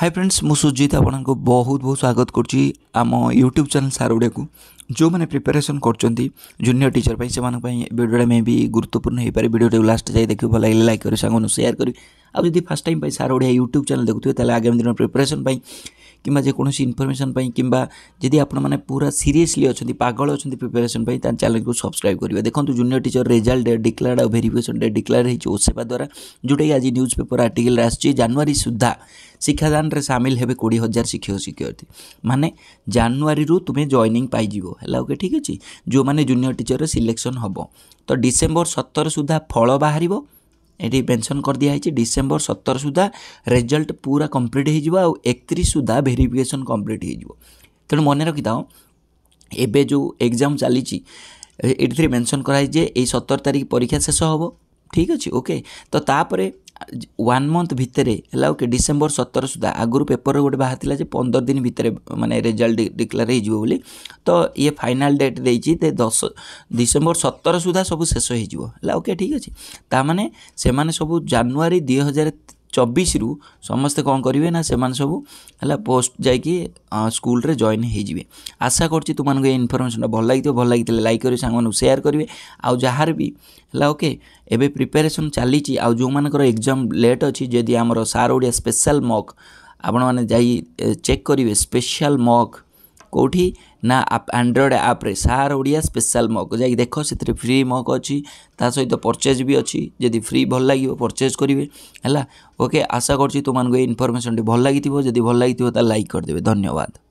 high friends ମୁଁ ସୁଜିତ ଆପଣଙ୍କୁ ବହୁତ ବହୁତ ସ୍ୱାଗତ କରୁଛି ଆମ ୟୁଟ୍ୟୁବ୍ ଚ୍ୟାନେଲ୍ ସାର୍ ଗୁଡ଼ିକୁ ଯେଉଁମାନେ ପ୍ରିପାରେସନ୍ କରୁଛନ୍ତି ଜୁନିୟର ଟିଚର୍ ପାଇଁ ସେମାନଙ୍କ ପାଇଁ ଭିଡ଼ିଓଟା ମେ ବି ଗୁରୁତ୍ୱପୂର୍ଣ୍ଣ ହେଇପାରେ ଭିଡ଼ିଓଟାକୁ ଲାଷ୍ଟ ଯାଇ ଦେଖିବେ ଭଲ ଲାଗିଲେ ଲାଇକ୍ କରିବେ ସାଙ୍ଗମାନଙ୍କୁ ସେୟାର କରିବେ ଆଉ ଯଦି ଫାର୍ଷ୍ଟ ଟାଇମ୍ ପାଇଁ ସାର୍ ଓଡ଼ିଆ ୟୁଟ୍ୟୁବ୍ ଚ୍ୟାନେଲ୍ ଦେଖୁଥିବେ ତାହେଲେ ଆଗାମୀ ଦିନ ପ୍ରିପାରେସନ୍ ପାଇଁ কিংবা যেকোনসি ইনফরমেশন পাই কিংবা যদি আপনার পুরা সিরিয়াসলি অনেক পাগল অনেক প্রিপারেসন পাই তা চ্যানেলকে সবসক্রাইব করবে দেখুন junior teacher result date declared আর ভেরিফিকেসন ডেট ডিক্লেয়ার হয়েছে ওসেপা দ্বারা যেটাকি আজ নিউজ পেপর আর্টিকেল আসছে জানুয়ারি সুদ্ধা ଶିକ୍ଷାଦାନରେ ସାମିଲ ହେବେ କୋଡ଼ିଏ ହଜାର ଶିକ୍ଷକ ଶିକ୍ଷୟିତ୍ରୀ ମାନେ ଜାନୁଆରୀରୁ ତୁମେ ଜଏନିଂ ପାଇଯିବ ହେଲା ଓକେ ଠିକ୍ ଅଛି ଯେଉଁମାନେ ଜୁନିୟର ଟିଚର୍ରେ ସିଲେକ୍ସନ୍ ହେବ ତ ଡିସେମ୍ବର ସତର ସୁଦ୍ଧା ଫଳ ବାହାରିବ ଏଠି ମେନ୍ସନ୍ କରିଦିଆହେଇଛି ଡିସେମ୍ବର ସତର ସୁଦ୍ଧା ରେଜଲ୍ଟ ପୁରା କମ୍ପ୍ଲିଟ୍ ହେଇଯିବ ଆଉ ଏକତିରିଶ ସୁଦ୍ଧା ଭେରିଫିକେସନ୍ କମ୍ପ୍ଲିଟ୍ ହେଇଯିବ ତେଣୁ ମନେ ରଖିଥାଅ ଏବେ ଯେଉଁ ଏକ୍ଜାମ୍ ଚାଲିଛି ଏଠିଥିରେ ମେନ୍ସନ୍ କରାହେଇଛି ଯେ ଏଇ ସତର ତାରିଖ ପରୀକ୍ଷା ଶେଷ ହେବ ଠିକ୍ ଅଛି ଓକେ ତ ତାପରେ ୱାନ୍ ମନ୍ଥ ଭିତରେ ହେଲା ଓକେ ଡିସେମ୍ବର ସତର ସୁଦ୍ଧା ଆଗରୁ ପେପର ଗୋଟେ ବାହାରିଥିଲା ଯେ ପନ୍ଦର ଦିନ ଭିତରେ ମାନେ ରେଜଲ୍ଟ ଡିକ୍ଲେୟାର ହେଇଯିବ ବୋଲି ତ ଇଏ ଫାଇନାଲ୍ ଡେଟ୍ ଦେଇଛି ଯେ ଦଶ ଡିସେମ୍ବର ସତର ସୁଦ୍ଧା ସବୁ ଶେଷ ହେଇଯିବ ହେଲା ଓକେ ଠିକ୍ ଅଛି ତାମାନେ ସେମାନେ ସବୁ ଜାନୁଆରୀ ଦୁଇ ହଜାର ଚବିଶରୁ ସମସ୍ତେ କ'ଣ କରିବେ ନା ସେମାନେ ସବୁ ହେଲା ପୋଷ୍ଟ ଯାଇକି ସ୍କୁଲରେ ଜଏନ୍ ହେଇଯିବେ ଆଶା କରୁଛି ତୁମମାନଙ୍କୁ ଏ ଇନଫର୍ମେସନ୍ଟା ଭଲ ଲାଗିଥିବ ଭଲ ଲାଗିଥିଲେ ଲାଇକ୍ କରିବେ ସାଙ୍ଗମାନଙ୍କୁ ସେୟାର କରିବେ ଆଉ ଯାହାର ବି ହେଲା ଓକେ ଏବେ ପ୍ରିପାରେସନ୍ ଚାଲିଛି ଆଉ ଯେଉଁମାନଙ୍କର ଏକ୍ଜାମ୍ ଲେଟ୍ ଅଛି ଯଦି ଆମର ସାର୍ ଓଡ଼ିଆ ସ୍ପେଶାଲ୍ ମକ୍ ଆପଣମାନେ ଯାଇ ଚେକ୍ କରିବେ ସ୍ପେଶାଲ୍ ମକ୍ କେଉଁଠି ନା ଆଣ୍ଡ୍ରଏଡ଼ ଆପ୍ରେ ସାର୍ ଓଡ଼ିଆ ସ୍ପେଶାଲ୍ ମଗ୍ ଯାଇକି ଦେଖ ସେଥିରେ ଫ୍ରି ମଗ୍ ଅଛି ତା ସହିତ ପରଚେଜ୍ ବି ଅଛି ଯଦି ଫ୍ରି ଭଲ ଲାଗିବ ପରଚେଜ୍ କରିବେ ହେଲା ଓକେ ଆଶା କରୁଛି ତୁମମାନଙ୍କୁ ଏ ଇନଫର୍ମେସନ୍ଟି ଭଲ ଲାଗିଥିବ ଯଦି ଭଲ ଲାଗିଥିବ ତାହେଲେ ଲାଇକ୍ କରିଦେବେ ଧନ୍ୟବାଦ